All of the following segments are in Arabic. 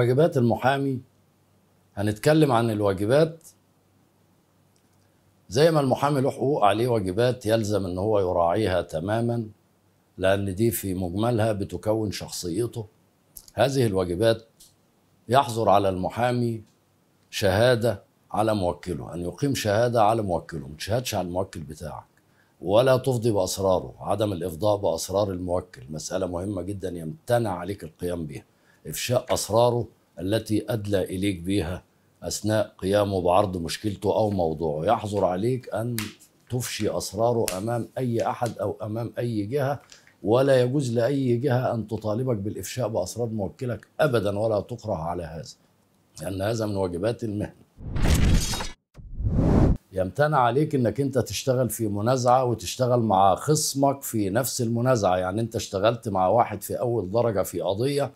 واجبات المحامي هنتكلم عن الواجبات زي ما المحامي له حقوق عليه واجبات يلزم ان هو يراعيها تماما لان دي في مجملها بتكون شخصيته هذه الواجبات يحظر على المحامي شهاده على موكله ان يقيم شهاده على موكله ما تشهدش على الموكل بتاعك ولا تفضي باسراره عدم الافضاء باسرار الموكل مساله مهمه جدا يمتنع عليك القيام بها إفشاء أسراره التي أدلى إليك بها أثناء قيامه بعرض مشكلته أو موضوعه يحظر عليك أن تفشي أسراره أمام أي أحد أو أمام أي جهة ولا يجوز لأي جهة أن تطالبك بالإفشاء بأسرار موكلك أبدا ولا تقرأ على هذا لأن هذا من واجبات المهنة يمتنع عليك انك انت تشتغل في منازعه وتشتغل مع خصمك في نفس المنازعه يعني انت اشتغلت مع واحد في اول درجه في قضيه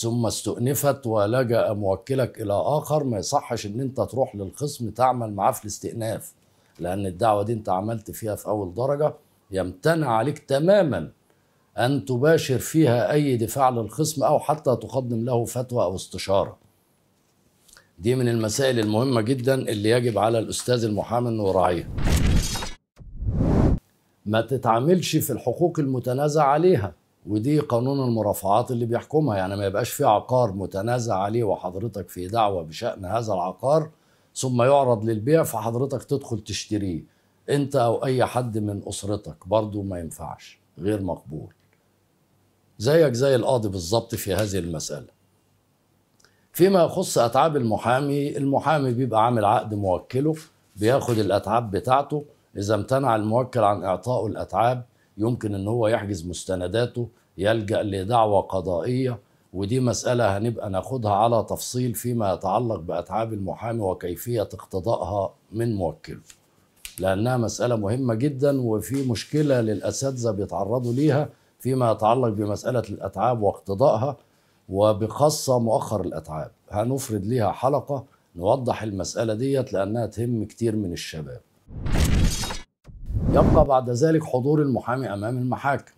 ثم استؤنفت ولجأ موكلك إلى آخر ما يصحش إن أنت تروح للخصم تعمل معاه في الاستئناف لأن الدعوة دي أنت عملت فيها في أول درجة يمتنع عليك تماما أن تباشر فيها أي دفاع للخصم أو حتى تقدم له فتوى أو استشارة دي من المسائل المهمة جدا اللي يجب على الأستاذ المحامي أنه يراعيها ما تتعاملش في الحقوق المتنازع عليها ودي قانون المرافعات اللي بيحكمها يعني ما يبقاش في عقار متنازع عليه وحضرتك في دعوة بشأن هذا العقار ثم يعرض للبيع فحضرتك تدخل تشتريه انت او اي حد من اسرتك برضو ما ينفعش غير مقبول زيك زي القاضي بالظبط في هذه المسألة فيما يخص أتعاب المحامي المحامي بيبقى عامل عقد موكله بياخد الأتعاب بتاعته إذا امتنع الموكل عن إعطائه الأتعاب يمكن ان هو يحجز مستنداته يلجا لدعوى قضائيه ودي مساله هنبقى ناخدها على تفصيل فيما يتعلق باتعاب المحامي وكيفيه اقتضائها من موكله لانها مساله مهمه جدا وفي مشكله للاساتذه بيتعرضوا ليها فيما يتعلق بمساله الاتعاب واقتضائها وبخاصه مؤخر الاتعاب هنفرد ليها حلقه نوضح المساله ديت لانها تهم كتير من الشباب يبقى بعد ذلك حضور المحامي أمام المحاكم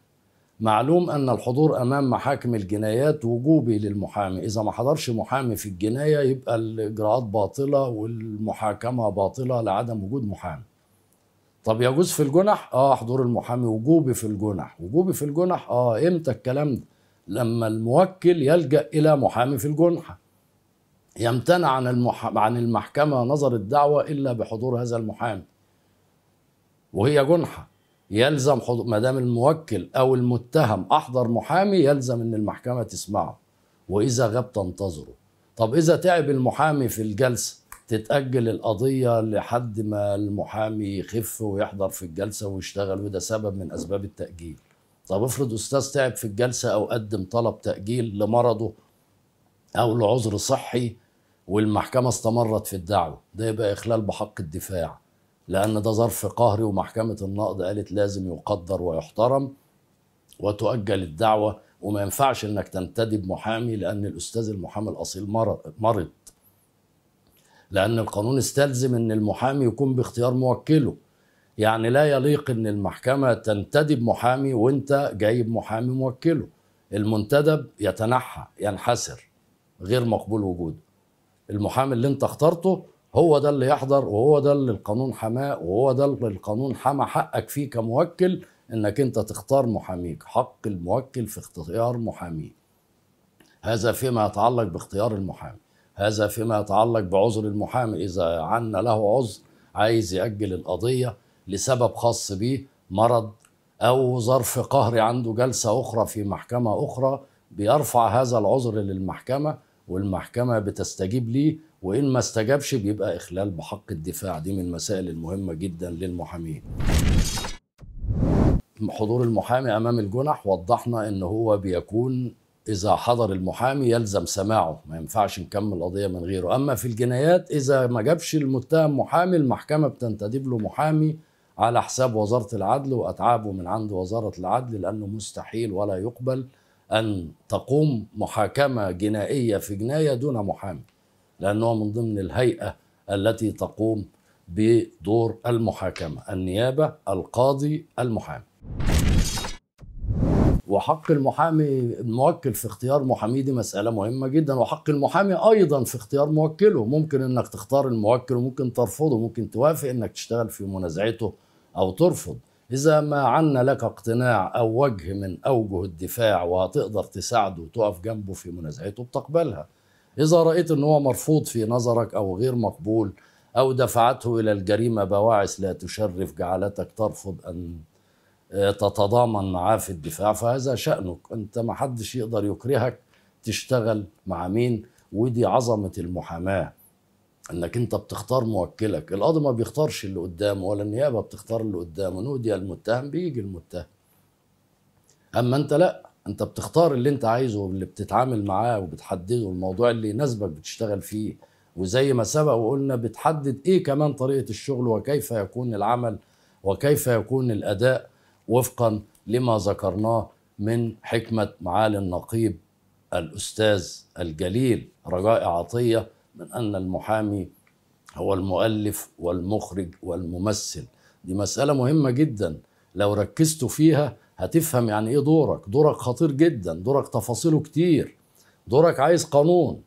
معلوم أن الحضور أمام محاكم الجنايات وجوبي للمحامي إذا ما حضرش محامي في الجناية يبقى الإجراءات باطلة والمحاكمة باطلة لعدم وجود محامي طب يجوز في الجنح اه حضور المحامي وجوبي في الجنح وجوبي في الجنح اه امتى الكلام ده لما الموكل يلجا الى محامي في الجنحه يمتنع عن المح... عن المحكمه نظر الدعوه الا بحضور هذا المحامي وهي جنحة يلزم ما دام الموكل أو المتهم أحضر محامي يلزم إن المحكمة تسمعه وإذا غاب تنتظره طب إذا تعب المحامي في الجلسة تتأجل القضية لحد ما المحامي يخف ويحضر في الجلسة ويشتغل وده سبب من أسباب التأجيل طب افرض أستاذ تعب في الجلسة أو قدم طلب تأجيل لمرضه أو لعذر صحي والمحكمة استمرت في الدعوة ده يبقى إخلال بحق الدفاع لأن ده ظرف قهري ومحكمة النقض قالت لازم يقدر ويحترم وتؤجل الدعوة وما ينفعش إنك تنتدب محامي لأن الأستاذ المحامي الأصيل مرض لأن القانون استلزم إن المحامي يكون باختيار موكله يعني لا يليق إن المحكمة تنتدب محامي وأنت جايب محامي موكله المنتدب يتنحى ينحسر غير مقبول وجوده المحامي اللي أنت اخترته هو ده اللي يحضر وهو ده اللي القانون حماه وهو ده اللي القانون حمى حقك فيه كموكل انك انت تختار محاميك حق الموكل في اختيار محاميه هذا فيما يتعلق باختيار المحامي هذا فيما يتعلق بعذر المحامي اذا عنا له عذر عايز ياجل القضيه لسبب خاص به مرض او ظرف قهري عنده جلسه اخرى في محكمه اخرى بيرفع هذا العذر للمحكمه والمحكمه بتستجيب ليه وإن ما استجابش بيبقى إخلال بحق الدفاع دي من المسائل المهمة جدا للمحامين حضور المحامي أمام الجنح وضحنا إن هو بيكون إذا حضر المحامي يلزم سماعه ما ينفعش نكمل قضية من غيره أما في الجنايات إذا ما جابش المتهم محامي المحكمة بتنتدب له محامي على حساب وزارة العدل وأتعابه من عند وزارة العدل لأنه مستحيل ولا يقبل أن تقوم محاكمة جنائية في جناية دون محامي لأنه من ضمن الهيئة التي تقوم بدور المحاكمة النيابة القاضي المحامي وحق المحامي الموكل في اختيار محاميه دي مسألة مهمة جدا وحق المحامي أيضا في اختيار موكله ممكن إنك تختار الموكل وممكن ترفضه ممكن توافق إنك تشتغل في منازعته أو ترفض إذا ما عنا لك اقتناع أو وجه من أوجه الدفاع وهتقدر تساعده وتقف جنبه في منازعته بتقبلها إذا رأيت أنه مرفوض في نظرك أو غير مقبول أو دفعته إلى الجريمة بواعث لا تشرف جعلتك ترفض أن آه، تتضامن معاه في الدفاع فهذا شأنك أنت ما حدش يقدر يكرهك تشتغل مع مين ودي عظمة المحاماة انك انت بتختار موكلك القاضي ما بيختارش اللي قدامه ولا النيابه بتختار اللي قدامه نودي المتهم بيجي المتهم اما انت لا انت بتختار اللي انت عايزه واللي بتتعامل معاه وبتحدده الموضوع اللي يناسبك بتشتغل فيه وزي ما سبق وقلنا بتحدد ايه كمان طريقه الشغل وكيف يكون العمل وكيف يكون الاداء وفقا لما ذكرناه من حكمه معالي النقيب الاستاذ الجليل رجاء عطيه من ان المحامي هو المؤلف والمخرج والممثل دي مساله مهمه جدا لو ركزتوا فيها هتفهم يعني ايه دورك دورك خطير جدا دورك تفاصيله كتير دورك عايز قانون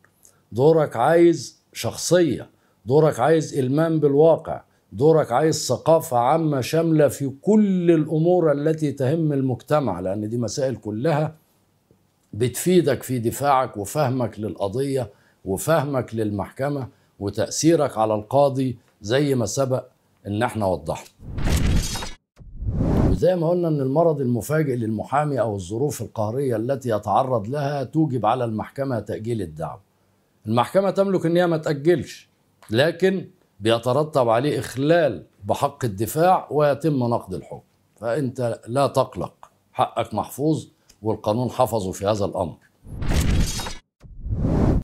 دورك عايز شخصيه دورك عايز المام بالواقع دورك عايز ثقافه عامه شامله في كل الامور التي تهم المجتمع لان دي مسائل كلها بتفيدك في دفاعك وفهمك للقضيه وفهمك للمحكمه وتاثيرك على القاضي زي ما سبق ان احنا وضحنا زي ما قلنا ان المرض المفاجئ للمحامي او الظروف القهريه التي يتعرض لها توجب على المحكمه تاجيل الدعوه المحكمه تملك ان هي ما تاجلش لكن بيترتب عليه اخلال بحق الدفاع ويتم نقد الحكم فانت لا تقلق حقك محفوظ والقانون حفظه في هذا الامر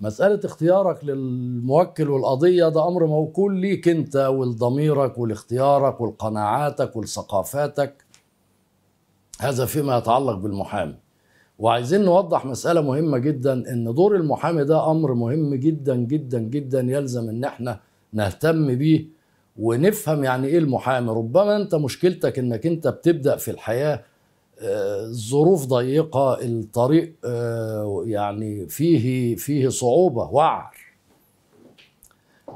مسألة اختيارك للموكل والقضية ده أمر موكول ليك أنت ولضميرك ولاختيارك ولقناعاتك ولثقافاتك هذا فيما يتعلق بالمحامي وعايزين نوضح مسألة مهمة جدا ان دور المحامي ده امر مهم جدا جدا جدا يلزم ان احنا نهتم بيه ونفهم يعني ايه المحامي ربما انت مشكلتك انك انت بتبدأ في الحياة الظروف آه، ضيقة الطريق آه، يعني فيه فيه صعوبة وعر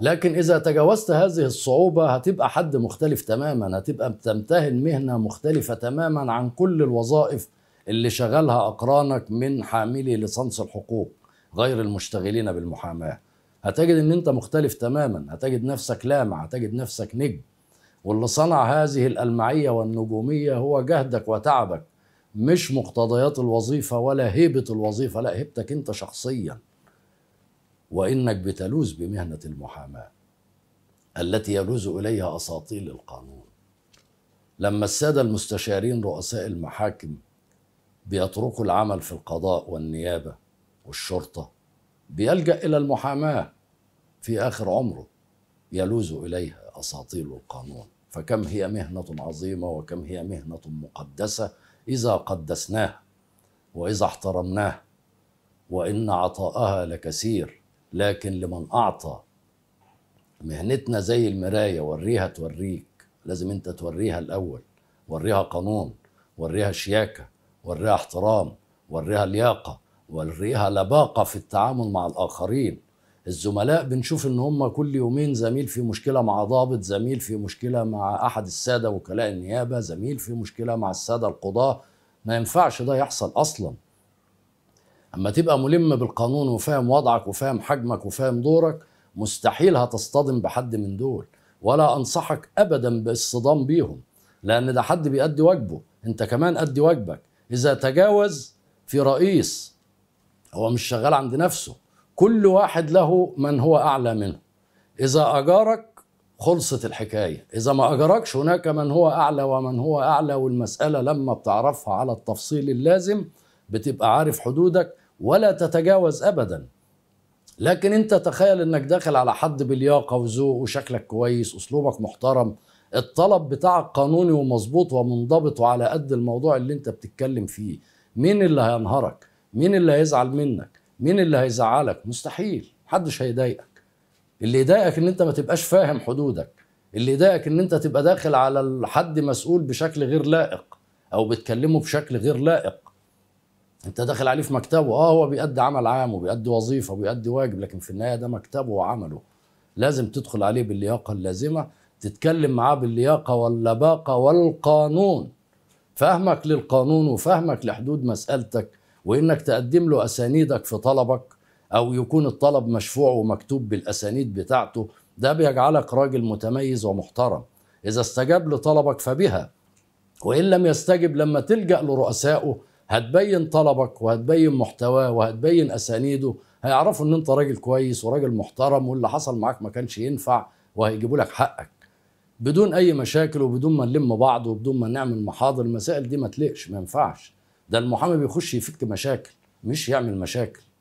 لكن إذا تجاوزت هذه الصعوبة هتبقى حد مختلف تماما هتبقى بتمتهن مهنة مختلفة تماما عن كل الوظائف اللي شغلها أقرانك من حاملي ليسانس الحقوق غير المشتغلين بالمحاماة هتجد ان انت مختلف تماما هتجد نفسك لامع هتجد نفسك نجم واللي صنع هذه الألمعية والنجومية هو جهدك وتعبك مش مقتضيات الوظيفة ولا هيبة الوظيفة لا هيبتك انت شخصياً وإنك بتلوذ بمهنة المحاماة التي يلوذ إليها أساطيل القانون لما السادة المستشارين رؤساء المحاكم بيتركوا العمل في القضاء والنيابة والشرطة بيلجأ إلى المحاماة في آخر عمره يلوذ إليها أساطيل القانون فكم هي مهنة عظيمة وكم هي مهنة مقدسة إذا قدسناها وإذا احترمناها وإن عطاءها لكثير لكن لمن أعطى مهنتنا زي المراية وريها توريك لازم أنت توريها الأول وريها قانون وريها شياكة وريها احترام وريها لياقة وريها لباقة في التعامل مع الآخرين الزملاء بنشوف ان هم كل يومين زميل في مشكله مع ضابط زميل في مشكله مع احد الساده وكلاء النيابه زميل في مشكله مع الساده القضاه ما ينفعش ده يحصل اصلا اما تبقى ملم بالقانون وفاهم وضعك وفاهم حجمك وفاهم دورك مستحيل هتصطدم بحد من دول ولا انصحك ابدا بالصدام بيهم لان ده حد بيأدي واجبه انت كمان أدي واجبك اذا تجاوز في رئيس هو مش شغال عند نفسه كل واحد له من هو اعلى منه اذا اجارك خلصت الحكايه اذا ما اجركش هناك من هو اعلى ومن هو اعلى والمساله لما بتعرفها على التفصيل اللازم بتبقى عارف حدودك ولا تتجاوز ابدا لكن انت تخيل انك داخل على حد بلياقه وذوق وشكلك كويس اسلوبك محترم الطلب بتاعك قانوني ومظبوط ومنضبط وعلى قد الموضوع اللي انت بتتكلم فيه مين اللي هينهارك مين اللي هيزعل منك مين اللي هيزعلك مستحيل محدش هيضايقك اللي يضايقك ان انت ما تبقاش فاهم حدودك اللي يضايقك ان انت تبقى داخل على حد مسؤول بشكل غير لائق او بتكلمه بشكل غير لائق انت داخل عليه في مكتبه اه هو بيأدي عمل عام وبيأدي وظيفه وبيأدي واجب لكن في النهايه ده مكتبه وعمله لازم تدخل عليه باللياقه اللازمه تتكلم معاه باللياقه واللباقه والقانون فهمك للقانون وفهمك لحدود مسألتك وإنك تقدم له أسانيدك في طلبك أو يكون الطلب مشفوع ومكتوب بالأسانيد بتاعته ده بيجعلك راجل متميز ومحترم إذا استجاب لطلبك فبها وإن لم يستجب لما تلجأ لرؤسائه هتبين طلبك وهتبين محتواه وهتبين اسانيده هيعرفوا ان انت راجل كويس وراجل محترم واللي حصل معاك ما كانش ينفع وهيجيبوا لك حقك بدون اي مشاكل وبدون ما نلم بعض وبدون ما نعمل محاضر المسائل دي ما تلقش ما ينفعش ده المحامي بيخش يفك مشاكل مش يعمل مشاكل